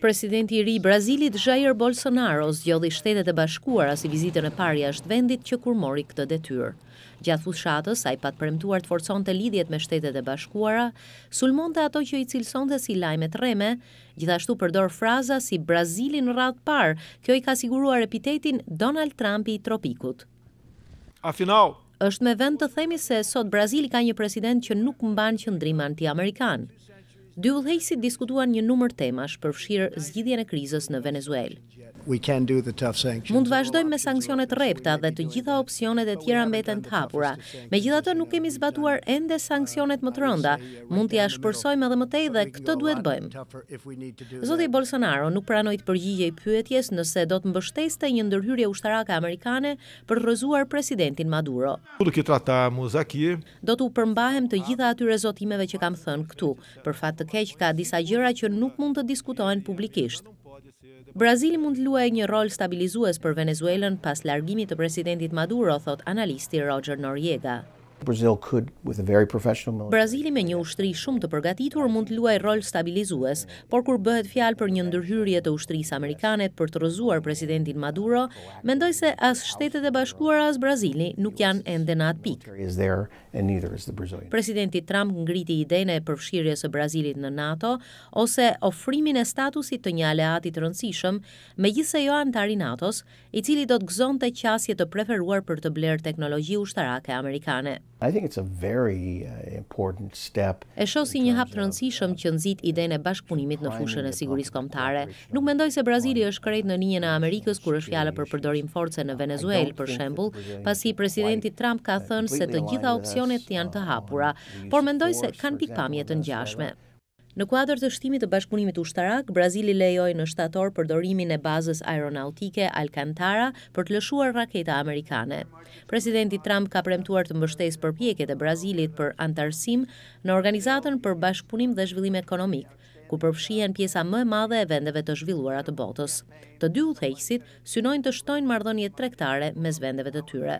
Presidenti i ri i Brazilit Jair Bolsonaro zgjodhi Shtetet e Bashkuara si vizitën e parë jashtë vendit që kur mori këtë detyrë. Gjatë fushatës, ai pat premtuar të forconte lidhjet me Shtetet e Bashkuara, sulmonte ato që i cilësonte si lajme të rreme, gjithashtu përdor fraza si Brazilin rradh të parë, kjo i ka siguruar epitetin Donald Trumpi i tropikut. A final, është me vend të themi se sot Brazili ka një president që nuk mban qëndrim anti-amerikan. Dy udhëheqësit diskutuan një numër temash përfshirë zgjidhjen e krizës në Venezuelë. Mund të vazhdojmë me sankcionet repta dhe të gjitha opcionet e tjera mbeten të hapura. Me gjitha nuk kemi zbatuar ende sankcionet më të rënda, mund të ja shpërsojmë edhe mëtej dhe këtë duhet bëjmë. Zoti Bolsonaro nuk pranojt përgjigje i pyetjes nëse do të mbështeste një ndërhyrje ushtaraka amerikane për rëzuar presidentin Maduro. Do të përmbahem të gjitha atyre zotimeve që kam thënë këtu, për fatë të keq ka disa gjëra që nuk mund të diskutohen publikisht. Brazili mund lua e një rol stabilizues për Venezuelën pas largimit të presidentit Maduro, thot analisti Roger Noriega. Brazil could with a very professional military. Brazili me një ushtri shumë të përgatitur mund të luaj rol stabilizues, por kur bëhet fjalë për një ndërhyrje të ushtrisë amerikane për të rrëzuar presidentin Maduro, mendoj se as Shtetet e Bashkuara as Brazili nuk janë ende në atë pikë. Presidenti Trump ngriti idenë e përfshirjes së Brazilit në NATO ose ofrimin e statusit të një aleati të rëndësishëm, megjithëse jo antar i NATO-s, i cili do të gëzonte qasje të preferuar për të blerë teknologji ushtarake amerikane. I think it's a very uh, important step. E shoh si një hap të rëndësishëm që nxit idenë e bashkëpunimit në uh, fushën e sigurisë kombëtare. Nuk mendoj se Brazili është krejt në linjën e Amerikës kur është fjala për përdorim force në Venezuelë, për shembull, pasi presidenti Trump ka uh, thënë se të gjitha opsionet janë të hapura, por mendoj se kanë pikpamje të ngjashme. Në kuadrë të shtimit të bashkëpunimit ushtarak, Brazili lejoj në shtator përdorimin e bazës aeronautike Alcantara për të lëshuar raketa amerikane. Presidenti Trump ka premtuar të mbështes për pjeket e Brazilit për antarësim në organizatën për bashkëpunim dhe zhvillim ekonomik, ku përfshien pjesa më e madhe e vendeve të zhvilluara të botës. Të dy u theqësit synojnë të shtojnë mardhonje trektare mes vendeve të tyre.